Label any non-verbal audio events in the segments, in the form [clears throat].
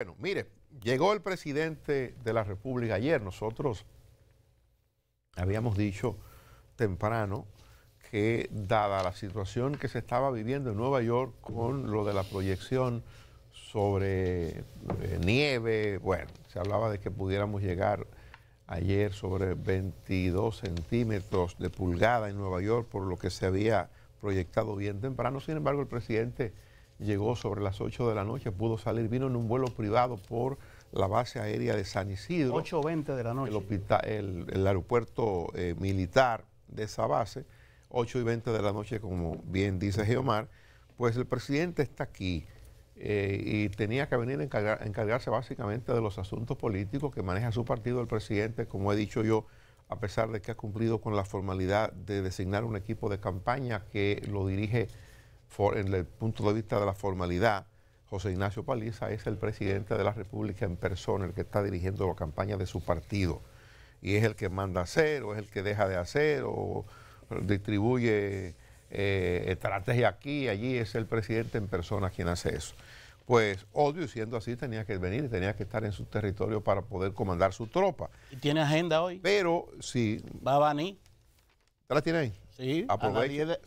Bueno, mire, llegó el presidente de la República ayer. Nosotros habíamos dicho temprano que dada la situación que se estaba viviendo en Nueva York con lo de la proyección sobre eh, nieve, bueno, se hablaba de que pudiéramos llegar ayer sobre 22 centímetros de pulgada en Nueva York por lo que se había proyectado bien temprano. Sin embargo, el presidente llegó sobre las 8 de la noche, pudo salir, vino en un vuelo privado por la base aérea de San Isidro. 8.20 de la noche. El, aeropuerto eh, militar de esa base, 8 y 20 de la noche, como bien dice Geomar, pues el presidente está aquí eh, y tenía que venir a encargarse básicamente de los asuntos políticos que maneja su partido, el presidente, como he dicho yo, a pesar de que ha cumplido con la formalidad de designar un equipo de campaña que lo dirige en el punto de vista de la formalidad, José Ignacio Paliza es el presidente de la República en persona, el que está dirigiendo la campaña de su partido. Y es el que manda hacer, o es el que deja de hacer, o distribuye eh, estrategia aquí, allí, es el presidente en persona quien hace eso. Pues odio, siendo así, tenía que venir y tenía que estar en su territorio para poder comandar su tropa. ¿Y tiene agenda hoy? Pero Si, ¿Va a venir? ¿La tiene ahí? Sí, a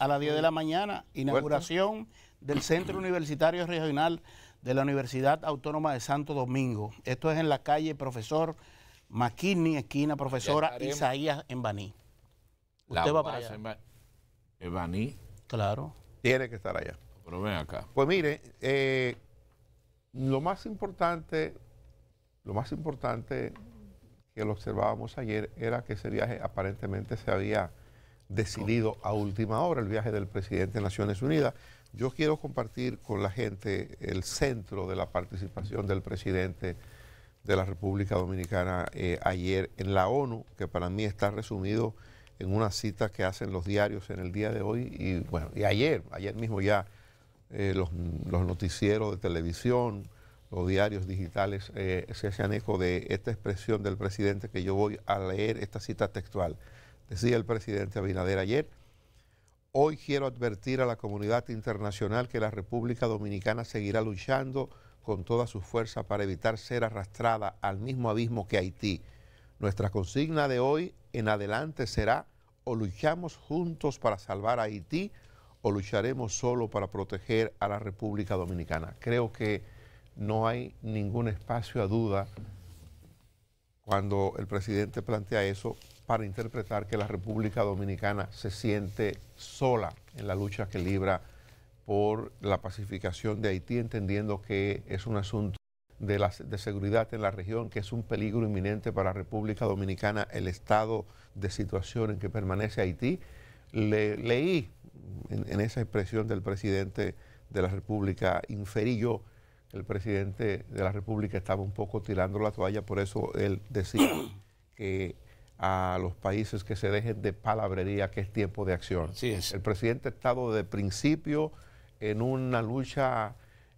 las 10 de, la mañana, inauguración del Centro Universitario Regional de la Universidad Autónoma de Santo Domingo. Esto es en la calle Profesor McKinney, esquina Profesora Isaías Baní. Usted va para allá. Embaní. Claro. Tiene que estar allá. Pero ven acá. Pues mire, eh, lo más importante, lo más importante que lo observábamos ayer era que ese viaje aparentemente se había decidido a última hora el viaje del presidente de Naciones Unidas. Yo quiero compartir con la gente el centro de la participación del presidente de la República Dominicana eh, ayer en la ONU, que para mí está resumido en una cita que hacen los diarios en el día de hoy y bueno, y ayer, ayer mismo ya eh, los, noticieros de televisión, los diarios digitales eh, se hacen eco de esta expresión del presidente que yo voy a leer esta cita textual decía el presidente Abinader ayer. Hoy quiero advertir a la comunidad internacional que la República Dominicana seguirá luchando con toda su fuerza para evitar ser arrastrada al mismo abismo que Haití. Nuestra consigna de hoy en adelante será o luchamos juntos para salvar a Haití o lucharemos solo para proteger a la República Dominicana. Creo que no hay ningún espacio a duda cuando el presidente plantea eso para interpretar que la República Dominicana se siente sola en la lucha que libra por la pacificación de Haití, entendiendo que es un asunto de, de, seguridad en la región, que es un peligro inminente para la República Dominicana, el estado de situación en que permanece Haití. Le, leí en, en, esa expresión del presidente de la República, inferí yo que el presidente de la República estaba un poco tirando la toalla, por eso él decía que a los países que se dejen de palabrería, que es tiempo de acción. El presidente ha estado de principio en una lucha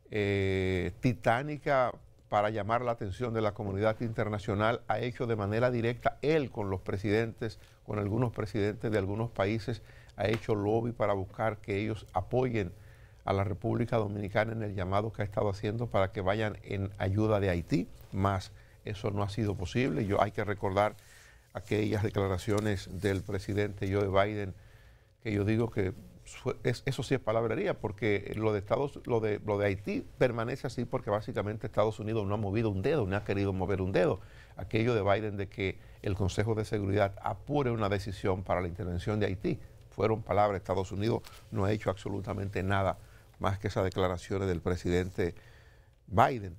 eh, titánica para llamar la atención de la comunidad internacional, ha hecho de manera directa él con los presidentes, con algunos presidentes de algunos países, ha hecho lobby para buscar que ellos apoyen a la República Dominicana en el llamado que ha estado haciendo para que vayan en ayuda de Haití, más eso no ha sido posible. Yo hay que recordar aquellas declaraciones del presidente Joe Biden, que yo digo que eso sí es palabrería, porque lo de, Estados, lo, de, lo de Haití permanece así porque básicamente Estados Unidos no ha movido un dedo, no ha querido mover un dedo. Aquello de Biden de que el Consejo de Seguridad apure una decisión para la intervención de Haití, fueron palabras. Estados Unidos no ha hecho absolutamente nada más que esas declaraciones del presidente Biden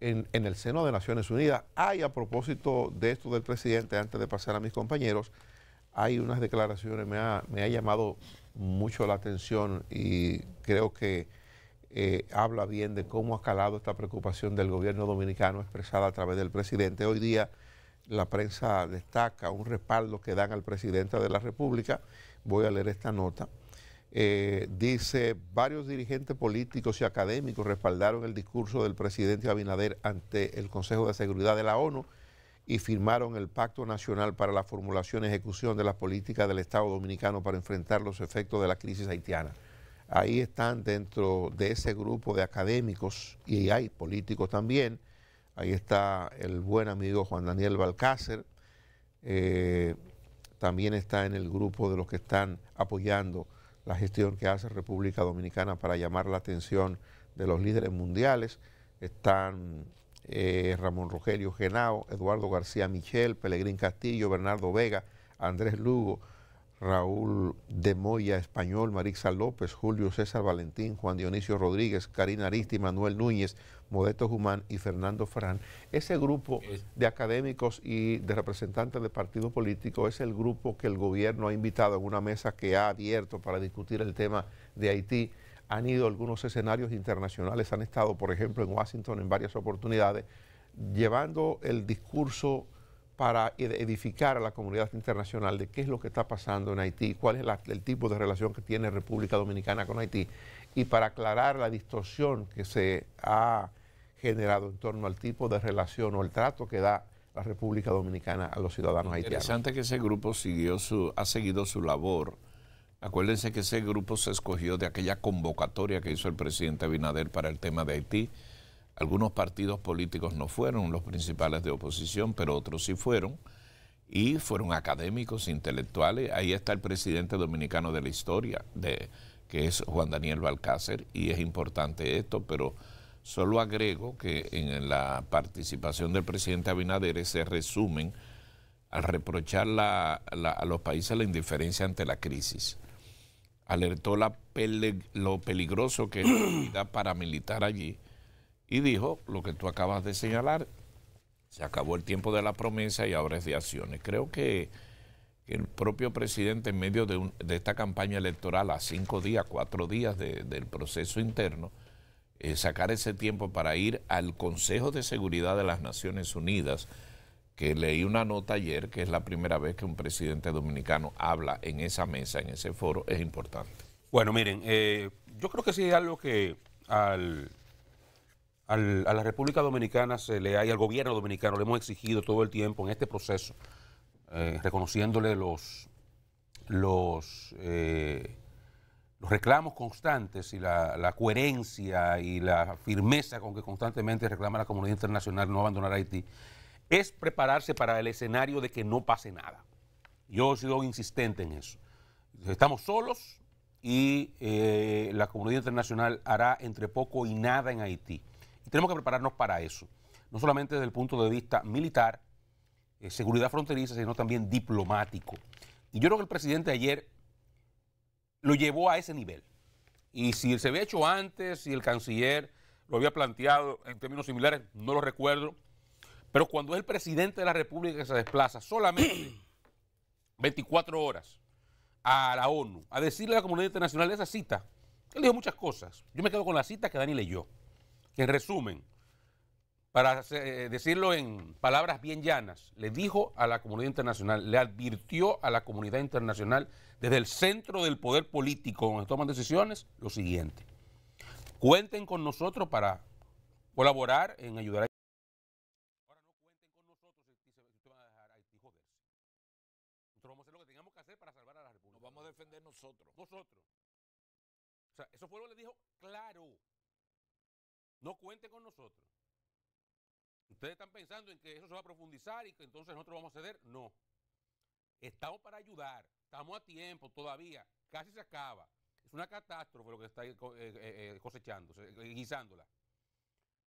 en, el seno de Naciones Unidas. Hay, a propósito de esto del presidente, antes de pasar a mis compañeros, hay unas declaraciones, me ha, llamado mucho la atención y creo que eh, habla bien de cómo ha calado esta preocupación del gobierno dominicano expresada a través del presidente. Hoy día la prensa destaca un respaldo que dan al presidente de la República. Voy a leer esta nota. Eh, dice, varios dirigentes políticos y académicos respaldaron el discurso del presidente Abinader ante el Consejo de Seguridad de la ONU y firmaron el Pacto Nacional para la Formulación y Ejecución de las Políticas del Estado Dominicano para enfrentar los efectos de la crisis haitiana. Ahí están dentro de ese grupo de académicos y hay políticos también. Ahí está el buen amigo Juan Daniel Balcácer. Eh, también está en el grupo de los que están apoyando la gestión que hace República Dominicana para llamar la atención de los líderes mundiales. Están eh, Ramón Rogelio Genao, Eduardo García Michel, Pelegrín Castillo, Bernardo Vega, Andrés Lugo, Raúl de Moya Español, Marixa López, Julio César Valentín, Juan Dionisio Rodríguez, Karina Aristi, Manuel Núñez, Modesto Humán y Fernando Fran. Ese grupo de académicos y de representantes de partidos políticos es el grupo que el gobierno ha invitado en una mesa que ha abierto para discutir el tema de Haití. Han ido a algunos escenarios internacionales, han estado, por ejemplo, en Washington en varias oportunidades, llevando el discurso para edificar a la comunidad internacional de qué es lo que está pasando en Haití, cuál es el tipo de relación que tiene República Dominicana con Haití y para aclarar la distorsión que se ha generado en torno al tipo de relación o el trato que da la República Dominicana a los ciudadanos haitianos. Interesante que ese grupo siguió su, ha seguido su labor. Acuérdense que ese grupo se escogió de aquella convocatoria que hizo el presidente Abinader para el tema de Haití algunos partidos políticos no fueron los principales de oposición, pero otros sí fueron. Y fueron académicos, intelectuales. Ahí está el presidente dominicano de la historia, de, que es Juan Daniel Balcácer, y es importante esto, pero solo agrego que en la participación del presidente Abinader se resumen al reprochar a los países la indiferencia ante la crisis. Alertó la lo peligroso que es la vida paramilitar allí y dijo lo que tú acabas de señalar. Se acabó el tiempo de la promesa y ahora es de acciones. Creo que el propio presidente en medio de, esta campaña electoral a cinco días, cuatro días del proceso interno, eh, sacar ese tiempo para ir al Consejo de Seguridad de las Naciones Unidas, que leí una nota ayer, que es la primera vez que un presidente dominicano habla en esa mesa, en ese foro, es importante. Bueno, miren, eh, yo creo que sí es algo que al a la República Dominicana se le hay y al gobierno dominicano le hemos exigido todo el tiempo en este proceso, eh, reconociéndole los, los, eh, los reclamos constantes y la, coherencia y la firmeza con que constantemente reclama la comunidad internacional no abandonar Haití, es prepararse para el escenario de que no pase nada. Yo he sido insistente en eso. Estamos solos y eh, la comunidad internacional hará entre poco y nada en Haití. Y tenemos que prepararnos para eso, no solamente desde el punto de vista militar, eh, seguridad fronteriza, sino también diplomático. Y yo creo que el presidente ayer lo llevó a ese nivel. Y si se había hecho antes, si el canciller lo había planteado en términos similares, no lo recuerdo. Pero cuando es el presidente de la República que se desplaza solamente 24 [clears throat] horas a la ONU a decirle a la comunidad internacional esa cita, él dijo muchas cosas. Yo me quedo con la cita que Dani leyó. En resumen, para eh, decirlo en palabras bien llanas, le dijo a la comunidad internacional, le advirtió a la comunidad internacional desde el centro del poder político donde toman decisiones lo siguiente. Cuenten con nosotros para colaborar en ayudar a... Ahora no cuenten con nosotros si van a dejar a joderse. Nosotros vamos a hacer lo que tengamos que hacer para salvar a la vamos a defender nosotros. Nosotros. O sea, eso fue lo que le dijo claro. No cuente con nosotros. Ustedes están pensando en que eso se va a profundizar y que entonces nosotros vamos a ceder. No. Estamos para ayudar. Estamos a tiempo todavía. Casi se acaba. Es una catástrofe lo que está eh, eh, eh, cosechándose, guisándola.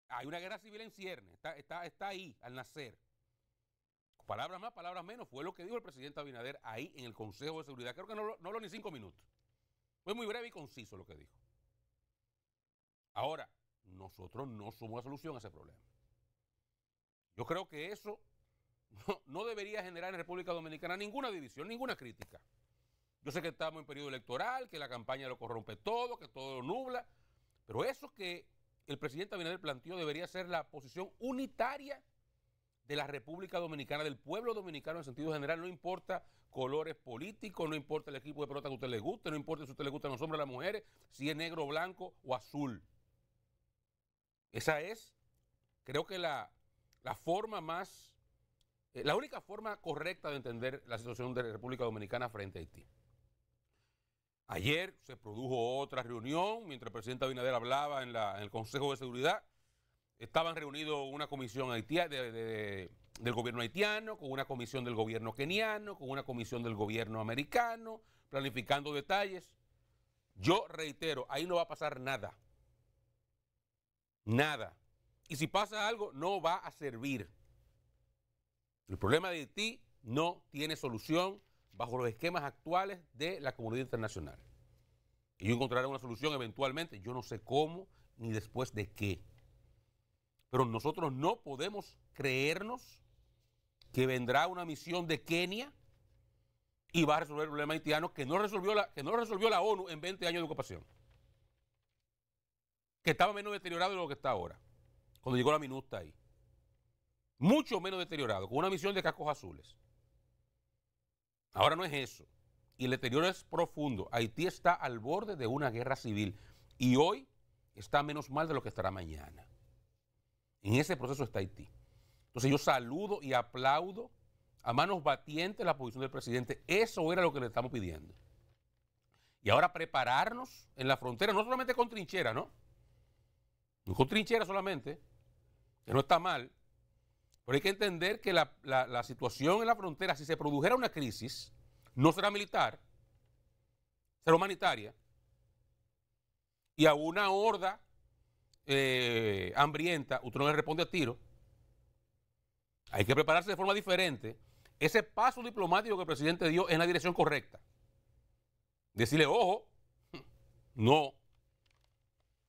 Hay una guerra civil en cierne. Está, ahí, al nacer. Palabras más, palabras menos. Fue lo que dijo el presidente Abinader ahí en el Consejo de Seguridad. Creo que no, no habló ni cinco minutos. Fue muy breve y conciso lo que dijo. Ahora, nosotros no somos la solución a ese problema. Yo creo que eso no, debería generar en República Dominicana ninguna división, ninguna crítica. Yo sé que estamos en periodo electoral, que la campaña lo corrompe todo, que todo lo nubla, pero eso que el presidente Abinader planteó debería ser la posición unitaria de la República Dominicana, del pueblo dominicano en sentido general, no importa colores políticos, no importa el equipo de pelota que a usted le guste, no importa si a usted le gustan los hombres o las mujeres, si es negro, blanco o azul. Esa es, creo que la, forma más, eh, la única forma correcta de entender la situación de la República Dominicana frente a Haití. Ayer se produjo otra reunión, mientras el presidente Abinader hablaba en, el Consejo de Seguridad, estaban reunidos una comisión haitía, del gobierno haitiano, con una comisión del gobierno keniano, con una comisión del gobierno americano, planificando detalles. Yo reitero, ahí no va a pasar nada. Nada. Y si pasa algo, no va a servir. El problema de Haití no tiene solución bajo los esquemas actuales de la comunidad internacional. Y encontrarán una solución eventualmente, yo no sé cómo ni después de qué. Pero nosotros no podemos creernos que vendrá una misión de Kenia y va a resolver el problema haitiano que no resolvió la, que no resolvió la ONU en 20 años de ocupación que estaba menos deteriorado de lo que está ahora, cuando llegó la minuta ahí. Mucho menos deteriorado, con una misión de cascos azules. Ahora no es eso. Y el deterioro es profundo. Haití está al borde de una guerra civil. Y hoy está menos mal de lo que estará mañana. En ese proceso está Haití. Entonces yo saludo y aplaudo a manos batientes la posición del presidente. Eso era lo que le estamos pidiendo. Y ahora prepararnos en la frontera, no solamente con trinchera, ¿no? con trinchera solamente, que no está mal, pero hay que entender que la, situación en la frontera, si se produjera una crisis, no será militar, será humanitaria, y a una horda eh, hambrienta, usted no le responde a tiro. Hay que prepararse de forma diferente. Ese paso diplomático que el presidente dio es la dirección correcta. Decirle, ojo, no,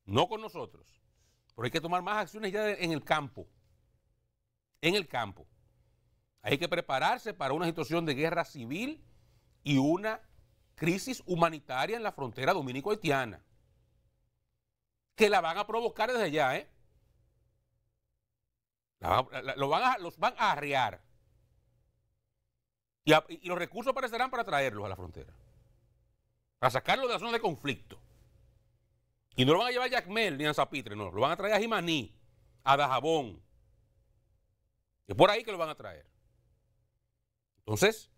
no con nosotros. Pero hay que tomar más acciones ya en el campo. En el campo. Hay que prepararse para una situación de guerra civil y una crisis humanitaria en la frontera dominico-haitiana. Que la van a provocar desde allá, ¿eh? los van a arrear. Y, y los recursos aparecerán para traerlos a la frontera. Para sacarlos de la zona de conflicto. Y no lo van a llevar a Yacmel ni a Zapitre, no. Lo van a traer a Jimaní, a Dajabón. Es por ahí que lo van a traer. Entonces,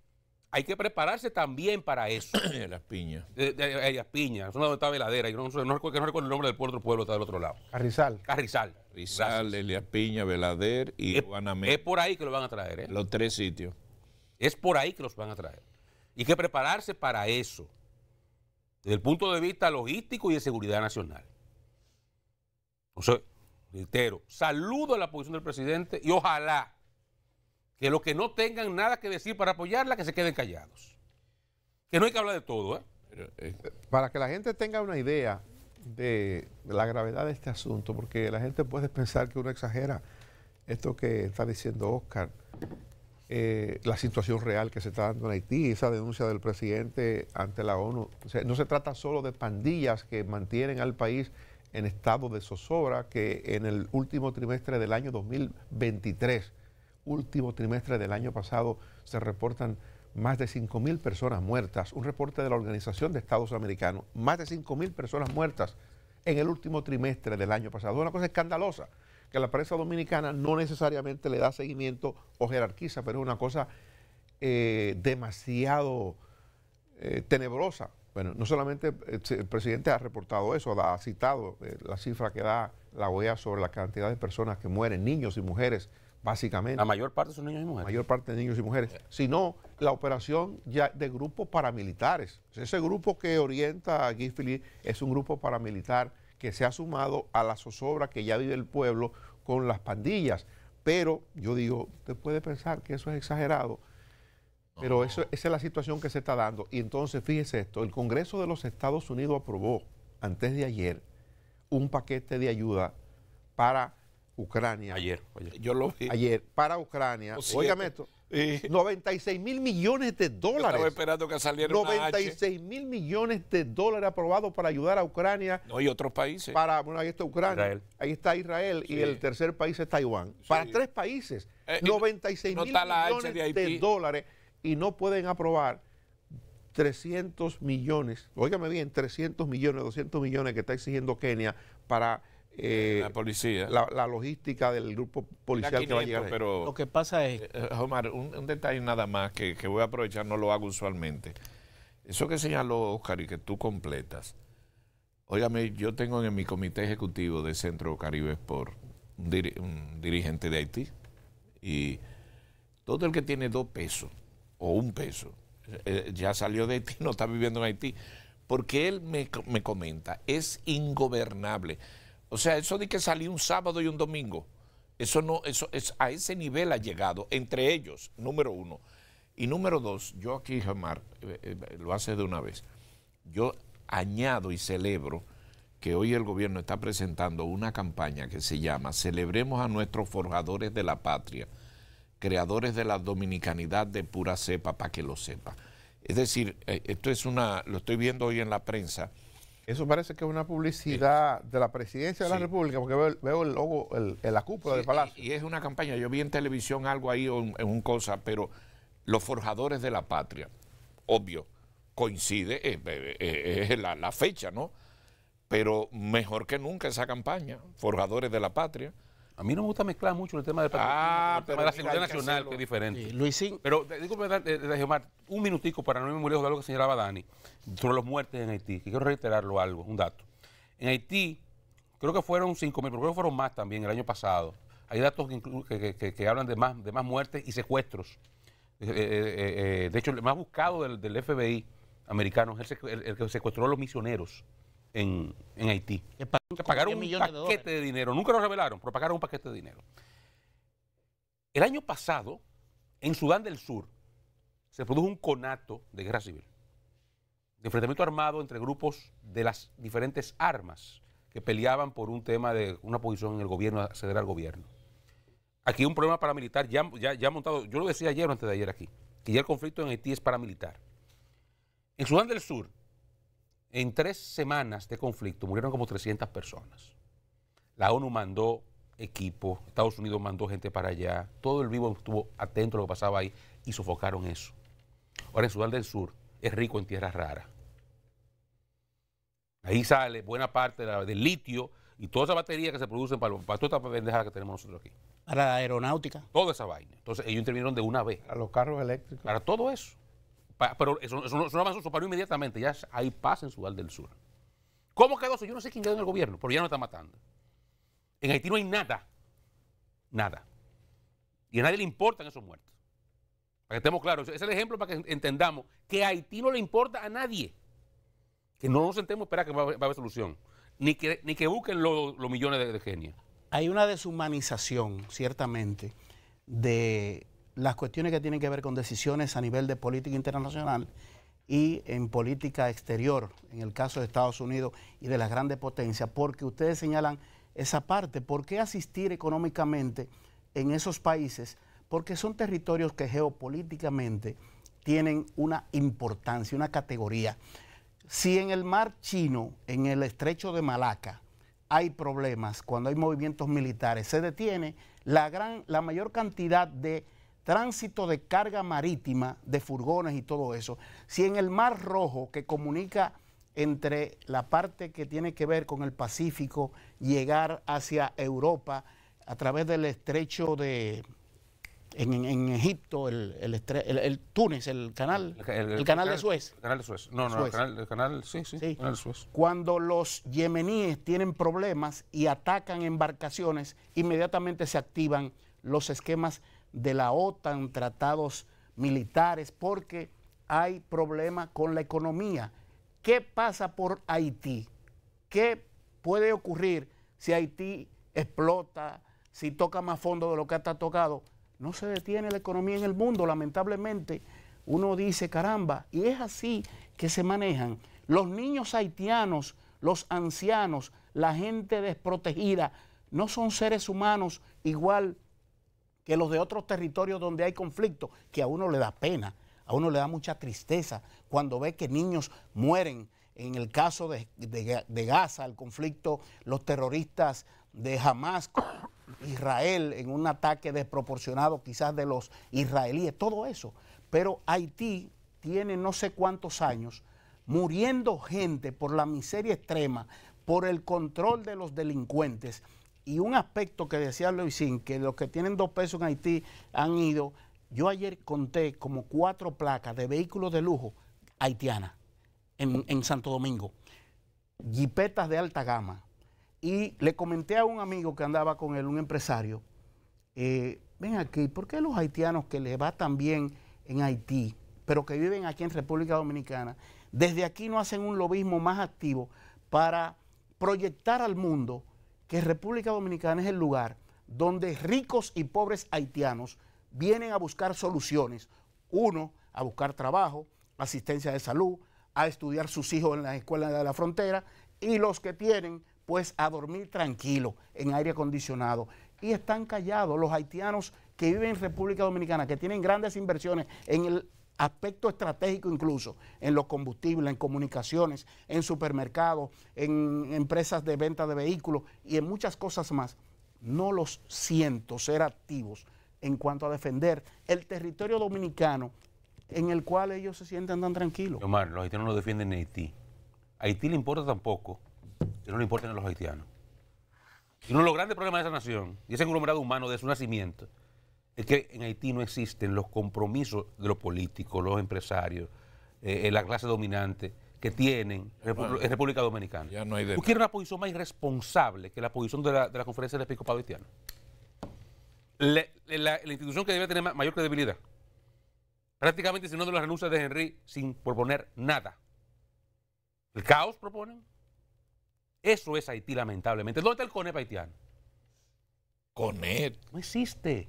hay que prepararse también para eso. [coughs] las piñas. De, de, las piñas. Es donde está Veladera. Yo no, recuerdo, el nombre del pueblo pueblo está del otro lado. Carrizal. Carrizal. Carrizal, Elias Piña, Velader y Guanamé. Es por ahí que lo van a traer. ¿eh? Los tres sitios. Es por ahí que los van a traer. Y que prepararse para eso desde el punto de vista logístico y de seguridad nacional. O reitero, saludo la posición del presidente y ojalá que los que no tengan nada que decir para apoyarla, que se queden callados. Que no hay que hablar de todo. ¿eh? Eh, eh. Para que la gente tenga una idea de la gravedad de este asunto, porque la gente puede pensar que uno exagera esto que está diciendo Oscar, eh, la situación real que se está dando en Haití, esa denuncia del presidente ante la ONU. no se trata solo de pandillas que mantienen al país en estado de zozobra, que en el último trimestre del año 2023, último trimestre del año pasado, se reportan más de 5.000 personas muertas. Un reporte de la Organización de Estados Americanos, más de 5.000 personas muertas en el último trimestre del año pasado. Una cosa escandalosa que la prensa dominicana no necesariamente le da seguimiento o jerarquiza, pero es una cosa eh, demasiado eh, tenebrosa. Bueno, no solamente eh, el presidente ha reportado eso, ha citado la cifra que da la OEA sobre la cantidad de personas que mueren, niños y mujeres, básicamente. La mayor parte son niños y mujeres. La mayor parte de niños y mujeres. Sino la operación ya de grupos paramilitares. Ese grupo que orienta a Guy es un grupo paramilitar que se ha sumado a la zozobra que ya vive el pueblo con las pandillas. Pero yo digo, usted puede pensar que eso es exagerado, pero eso, esa es la situación que se está dando. Y entonces, fíjese esto, el Congreso de los Estados Unidos aprobó antes de ayer un paquete de ayuda para Ucrania. Ayer, Yo lo vi. Ayer, para Ucrania. Óigame esto. 96 mil millones de dólares. esperando que 96 mil millones de dólares aprobados para ayudar a Ucrania. No, y otros países. Para, bueno, ahí está Ucrania, ahí está Israel y el tercer país es Taiwán. Para tres países, 96 eh, mil millones de, de dólares y no pueden aprobar 300 millones, óigame bien, 300 millones, 200 millones que está exigiendo Kenia para eh, la policía. La, logística del grupo policial que lo que pasa es. Eh, eh, Omar, un, detalle nada más que, voy a aprovechar, no lo hago usualmente. Eso que señaló Oscar y que tú completas. Óigame, yo tengo en mi comité ejecutivo de Centro Caribe Sport un, dirigente de Haití y todo el que tiene dos pesos o un peso ya salió de Haití, [laughs] no está viviendo en Haití, porque él me, me comenta, es ingobernable. O sea, eso de que salió un sábado y un domingo, eso no, eso es a ese nivel ha llegado, entre ellos, número uno. Y número dos, yo aquí, Jamar, eh, eh, lo hace de una vez. Yo añado y celebro que hoy el gobierno está presentando una campaña que se llama Celebremos a nuestros forjadores de la patria, creadores de la dominicanidad de pura cepa, para que lo sepa. Es decir, eh, esto es una, lo estoy viendo hoy en la prensa, eso parece que es una publicidad de la presidencia de la República, porque veo, el logo, el, la cúpula del palacio. Y, es una campaña. Yo vi en televisión algo ahí en, un cosa, pero los forjadores de la patria, obvio, coincide, eh, eh, eh, es la, fecha, ¿no? Pero mejor que nunca esa campaña, forjadores de la patria. A mí no me gusta mezclar mucho el tema del ah, tema de la seguridad nacional, que, es diferente. Luisín. Pero, disculpe, un minutico para no irme muy lejos de algo que señalaba Dani sobre las muertes en Haití, quiero reiterarlo algo, un dato. En Haití, creo que fueron mil, pero creo que fueron más también el año pasado. Hay datos que, hablan de más, de más muertes y secuestros. Eh, eh, eh, de hecho, el más buscado del, FBI americano es el, que secuestró a los misioneros en, Haití. Que pagaron un paquete de, de dinero. Nunca lo revelaron, pero pagaron un paquete de dinero. El año pasado, en Sudán del Sur, se produjo un conato de guerra civil de enfrentamiento armado entre grupos de las diferentes armas que peleaban por un tema de una posición en el gobierno, acceder al gobierno. Aquí un problema paramilitar ya, ya, ya montado, yo lo decía ayer o antes de ayer aquí, que ya el conflicto en Haití es paramilitar. En Sudán del Sur, en tres semanas de conflicto murieron como 300 personas. La ONU mandó equipo, Estados Unidos mandó gente para allá, todo el vivo estuvo atento a lo que pasaba ahí y sofocaron eso. Ahora en Sudán del Sur es rico en tierras raras. Ahí sale buena parte del litio y toda esa batería que se producen para, todas estas pendejada que tenemos nosotros aquí. Para la aeronáutica. Toda esa vaina. Entonces ellos intervinieron de una vez. Para los carros eléctricos. Para todo eso. pero eso, no, paró inmediatamente. Ya hay paz en Sudán del Sur. ¿Cómo quedó eso? Yo no sé quién quedó en el gobierno, pero ya no está matando. En Haití no hay nada. Nada. Y a nadie le importan esos muertos. Para que estemos claros, es el ejemplo para que entendamos que a Haití no le importa a nadie. Que no nos sentemos a esperar que va, a haber solución. Ni que, ni que busquen los millones de, de genios. Hay una deshumanización, ciertamente, de las cuestiones que tienen que ver con decisiones a nivel de política internacional y en política exterior, en el caso de Estados Unidos y de las grandes potencias, porque ustedes señalan esa parte, ¿por qué asistir económicamente en esos países porque son territorios que geopolíticamente tienen una importancia, una categoría. Si en el mar chino, en el estrecho de Malaca, hay problemas, cuando hay movimientos militares, se detiene la, gran, la mayor cantidad de tránsito de carga marítima, de furgones y todo eso. Si en el Mar Rojo, que comunica entre la parte que tiene que ver con el Pacífico, llegar hacia Europa a través del estrecho de, en, Egipto, el, el, Túnez, el canal, el, canal de Suez. El canal de Suez. No, no, el canal, sí, sí, de Suez. Cuando los yemeníes tienen problemas y atacan embarcaciones, inmediatamente se activan los esquemas de la OTAN, tratados militares, porque hay problemas con la economía. ¿Qué pasa por Haití? ¿Qué puede ocurrir si Haití explota, si toca más fondo de lo que hasta ha tocado? No se detiene la economía en el mundo, lamentablemente. Uno dice, caramba, y es así que se manejan los niños haitianos, los ancianos, la gente desprotegida, no son seres humanos igual que los de otros territorios donde hay conflicto, que a uno le da pena, a uno le da mucha tristeza cuando ve que niños mueren. En el caso de, Gaza, el conflicto, los terroristas de Hamas Israel en un ataque desproporcionado quizás de los israelíes, todo eso. Pero Haití tiene no sé cuántos años muriendo gente por la miseria extrema, por el control de los delincuentes. Y un aspecto que decía Luisín, que los que tienen dos pesos en Haití han ido, yo ayer conté como cuatro placas de vehículos de lujo haitianas en, en Santo Domingo, jipetas de alta gama, y le comenté a un amigo que andaba con él, un empresario, eh, ven aquí, ¿por qué los haitianos que les va tan bien en Haití, pero que viven aquí en República Dominicana, desde aquí no hacen un lobismo más activo para proyectar al mundo que República Dominicana es el lugar donde ricos y pobres haitianos vienen a buscar soluciones? Uno, a buscar trabajo, asistencia de salud, a estudiar sus hijos en las escuelas de la frontera y los que tienen pues a dormir tranquilo en aire acondicionado. Y están callados los haitianos que viven en República Dominicana, que tienen grandes inversiones en el aspecto estratégico incluso, en los combustibles, en comunicaciones, en supermercados, en empresas de venta de vehículos y en muchas cosas más. No los siento ser activos en cuanto a defender el territorio dominicano en el cual ellos se sienten tan tranquilos. Omar, los haitianos no defienden en Haití. A Haití le importa tampoco que no le importen a los haitianos. Y uno de los grandes problemas de esa nación, y ese conglomerado humano de su nacimiento, es que en Haití no existen los compromisos de los políticos, los empresarios, eh, eh, la clase dominante que tienen en República Dominicana. Ya no hay ¿Tú quieres una posición más irresponsable que la posición de la, conferencia del episcopado haitiano? La, institución que debe tener mayor credibilidad. Prácticamente si no de las renuncias de Henry sin proponer nada. El caos proponen, eso es Haití, lamentablemente. ¿Dónde está el CONEP haitiano? CONEP. No existe.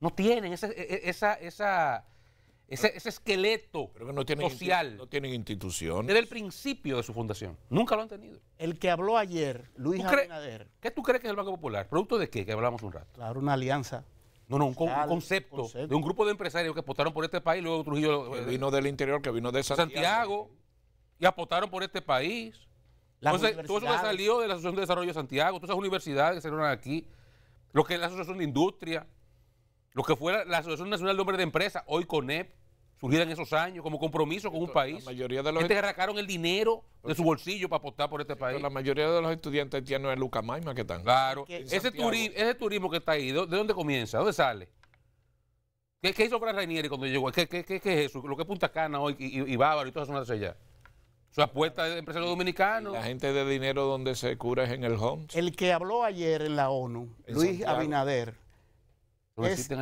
No tienen e, e, esa, ese, esqueleto no social. No tienen instituciones. Desde el principio de su fundación. Nunca lo han tenido. El que habló ayer, Luis Abinader. ¿Qué tú crees que es el Banco Popular? ¿Producto de qué? Que hablamos un rato. Claro, una alianza. No, no, un, concepto, de un grupo de empresarios que apostaron por este país, luego Trujillo. Que vino del interior, que vino de Santiago. Santiago y apostaron por este país. Entonces, todo eso que salió de la Asociación de Desarrollo de Santiago, todas esas universidades que salieron aquí, lo que es la Asociación de Industria, lo que fuera la, Asociación Nacional de Hombres de Empresa, hoy CONEP, surgida en esos años como compromiso con un país. La mayoría de los gente arrancaron el dinero de su bolsillo para apostar por este país. La mayoría de los estudiantes no es Luca Maima que están. Claro. Ese, turismo, que está ahí, ¿de dónde comienza? ¿Dónde sale? ¿Qué, hizo Fran Rainieri cuando llegó? ¿Qué, es eso? Lo que es Punta Cana hoy y, y, Bávaro y todas esas zonas allá. Su apuesta de empresario dominicano. La gente de dinero donde se cura es en el Homs. El que habló ayer en la ONU, Luis Abinader,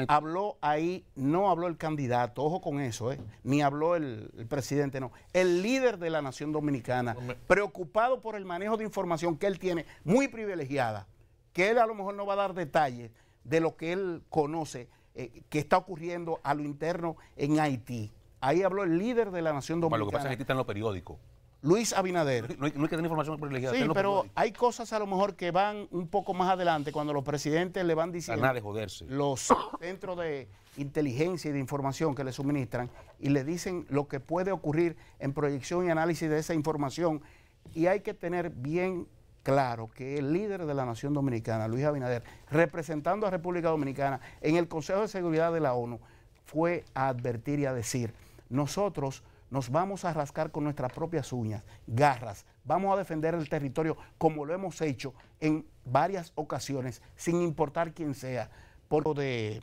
habló ahí, no habló el candidato, ojo con eso, eh, ni habló el, presidente, no. El líder de la nación dominicana, preocupado por el manejo de información que él tiene, muy privilegiada, que él a lo mejor no va a dar detalles de lo que él conoce, eh, que está ocurriendo a lo interno en Haití. Ahí habló el líder de la nación dominicana. lo que pasa es que está en los periódicos. Luis Abinader. No hay, que tener información privilegiada. Sí, pero hay cosas a lo mejor que van un poco más adelante cuando los presidentes le van diciendo. Nada joderse. Los centros de inteligencia y de información que le suministran y le dicen lo que puede ocurrir en proyección y análisis de esa información. Y hay que tener bien claro que el líder de la nación dominicana, Luis Abinader, representando a República Dominicana en el Consejo de Seguridad de la ONU, fue a advertir y a decir, nosotros nos vamos a rascar con nuestras propias uñas, garras, vamos a defender el territorio como lo hemos hecho en varias ocasiones, sin importar quién sea, por de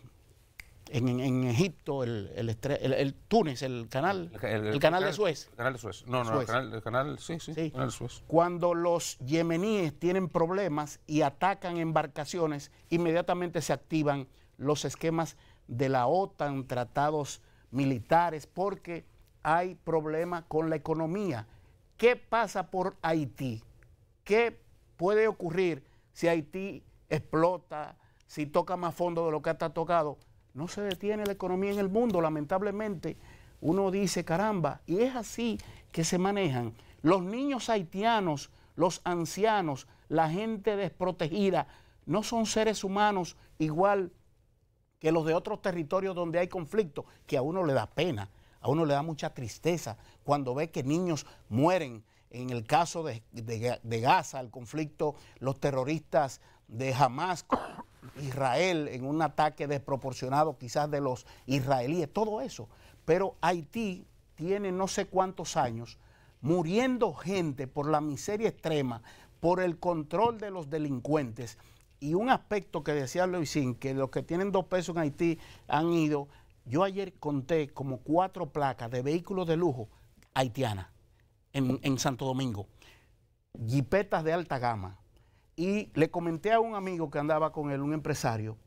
en, Egipto, el, el, Túnez, el canal, el, canal de Suez. canal de Suez. No, no, Canal, el canal, sí, sí, Canal de Suez. Cuando los yemeníes tienen problemas y atacan embarcaciones, inmediatamente se activan los esquemas de la OTAN, tratados militares, porque hay problemas con la economía. ¿Qué pasa por Haití? ¿Qué puede ocurrir si Haití explota, si toca más fondo de lo que hasta tocado? No se detiene la economía en el mundo, lamentablemente. Uno dice, caramba, y es así que se manejan. Los niños haitianos, los ancianos, la gente desprotegida, no son seres humanos igual que los de otros territorios donde hay conflicto, que a uno le da pena a uno le da mucha tristeza cuando ve que niños mueren. En el caso de, Gaza, el conflicto, los terroristas de Hamas Israel en un ataque desproporcionado quizás de los israelíes, todo eso. Pero Haití tiene no sé cuántos años muriendo gente por la miseria extrema, por el control de los delincuentes. Y un aspecto que decía Luisín, que los que tienen dos pesos en Haití han ido yo ayer conté como cuatro placas de vehículos de lujo haitianas en, Santo Domingo, jipetas de alta gama. Y le comenté a un amigo que andaba con él, un empresario,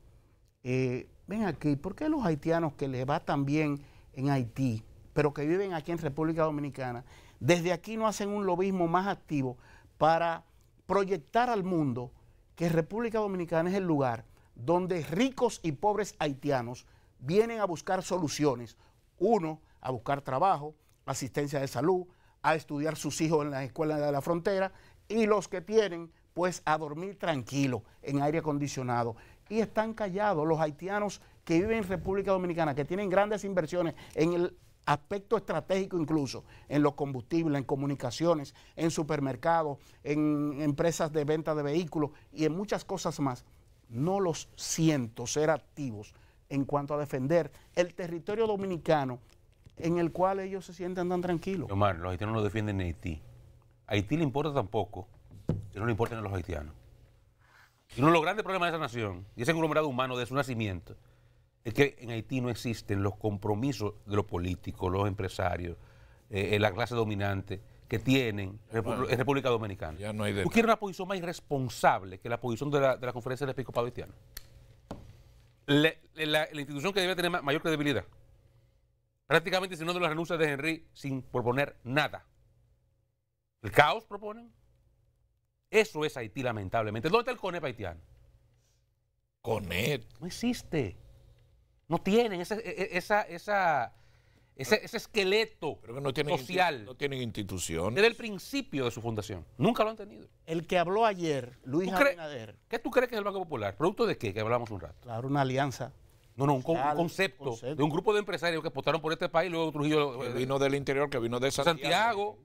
eh, ven aquí, ¿por qué los haitianos que les va tan bien en Haití, pero que viven aquí en República Dominicana, desde aquí no hacen un lobismo más activo para proyectar al mundo que República Dominicana es el lugar donde ricos y pobres haitianos vienen a buscar soluciones. Uno, a buscar trabajo, asistencia de salud, a estudiar sus hijos en las escuelas de la frontera y los que tienen, pues a dormir tranquilo, en aire acondicionado. Y están callados los haitianos que viven en República Dominicana, que tienen grandes inversiones en el aspecto estratégico incluso, en los combustibles, en comunicaciones, en supermercados, en empresas de venta de vehículos y en muchas cosas más. No los siento ser activos en cuanto a defender el territorio dominicano en el cual ellos se sienten tan tranquilos. Omar, los haitianos no defienden en Haití. A Haití le importa tampoco, que no le importen a los haitianos. Y uno de los grandes problemas de esa nación, y ese conglomerado humano de su nacimiento, es que en Haití no existen los compromisos de los políticos, los empresarios, eh, eh, la clase dominante que tienen en República Dominicana. Ya no hay ¿Tú quieres una posición más irresponsable que la posición de la, de la conferencia del Episcopado Haitiano? la, institución que debe tener mayor credibilidad. Prácticamente sino de las renuncias de Henry sin proponer nada. El caos proponen. Eso es Haití, lamentablemente. ¿Dónde está el CONEP haitiano? CONEP. No existe. No tienen e, e, esa, esa ese, esqueleto social. No tienen institución. Desde el principio de su fundación. Nunca lo han tenido. El que habló ayer, Luis Abinader. ¿Qué tú crees que es el Banco Popular? ¿Producto de qué? Que hablamos un rato. Claro, una alianza. No, no, un, concepto, de un grupo de empresarios que apostaron por este país, luego Trujillo. Que eh, vino del interior, que vino de Santiago.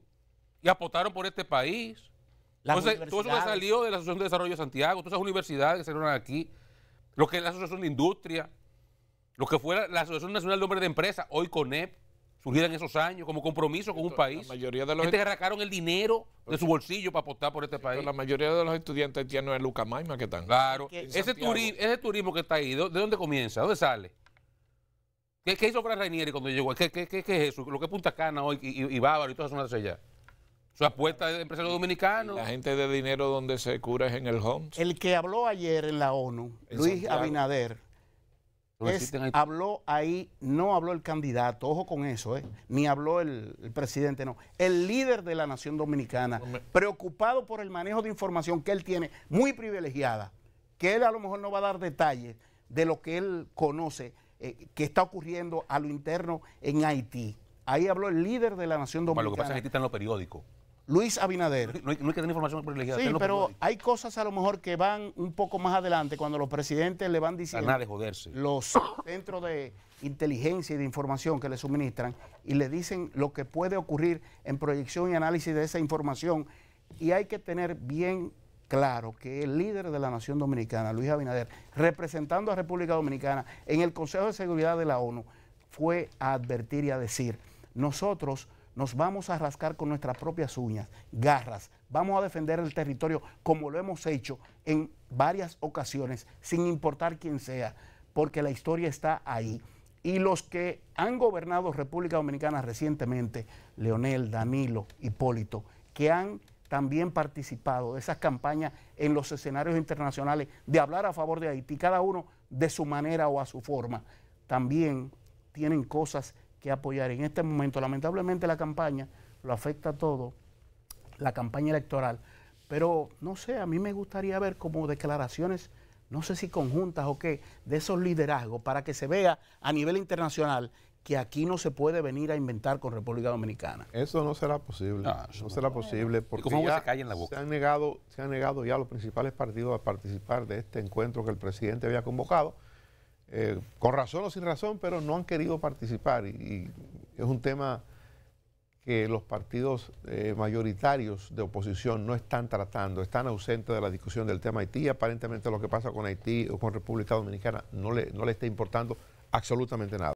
y apostaron por este país. Entonces, todo eso que salió de la Asociación de Desarrollo de Santiago, todas esas universidades que salieron aquí, lo que es la Asociación de Industria, lo que fue la, Asociación Nacional de Hombres de Empresa, hoy CONEP, surgida en esos años como compromiso con un país. La mayoría de los Gente que arrancaron el dinero de su bolsillo para apostar por este país. La mayoría de los estudiantes no es Luca Maima que están. Claro. Ese, turismo, ese turismo que está ahí, ¿de dónde comienza? ¿Dónde sale? ¿Qué, hizo Fran Rainieri cuando llegó? ¿Qué, es eso? Lo que es Punta Cana hoy y, Bávaro y todas esas de allá. Su apuesta de empresarios dominicanos. La gente de dinero donde se cura es en el Homs. El que habló ayer en la ONU, Luis Abinader habló ahí, no habló el candidato, ojo con eso, eh, ni habló el, presidente, no. El líder de la nación dominicana, preocupado por el manejo de información que él tiene, muy privilegiada, que él a lo mejor no va a dar detalles de lo que él conoce eh, que está ocurriendo a lo interno en Haití. Ahí habló el líder de la nación dominicana. lo que pasa es que está en los periódicos. Luis Abinader. No hay, que tener información privilegiada. Sí, pero hay cosas a lo mejor que van un poco más adelante cuando los presidentes le van diciendo. Nada joderse. Los centros de inteligencia y de información que le suministran y le dicen lo que puede ocurrir en proyección y análisis de esa información. Y hay que tener bien claro que el líder de la nación dominicana, Luis Abinader, representando a República Dominicana en el Consejo de Seguridad de la ONU, fue a advertir y a decir, nosotros nos vamos a rascar con nuestras propias uñas, garras, vamos a defender el territorio como lo hemos hecho en varias ocasiones, sin importar quién sea, porque la historia está ahí. Y los que han gobernado República Dominicana recientemente, Leonel, Danilo, Hipólito, que han también participado de esas campañas en los escenarios internacionales de hablar a favor de Haití, cada uno de su manera o a su forma, también tienen cosas que apoyar. En este momento, lamentablemente, la campaña lo afecta a todo, la campaña electoral. Pero no sé, a mí me gustaría ver como declaraciones, no sé si conjuntas o qué, de esos liderazgos para que se vea a nivel internacional que aquí no se puede venir a inventar con República Dominicana. Eso no será posible. No, será posible porque se, han negado, se han negado ya los principales partidos a participar de este encuentro que el presidente había convocado eh, con razón o sin razón, pero no han querido participar. Y, es un tema que los partidos eh, mayoritarios de oposición no están tratando, están ausentes de la discusión del tema Haití. Aparentemente lo que pasa con Haití o con República Dominicana no le, no le está importando absolutamente nada.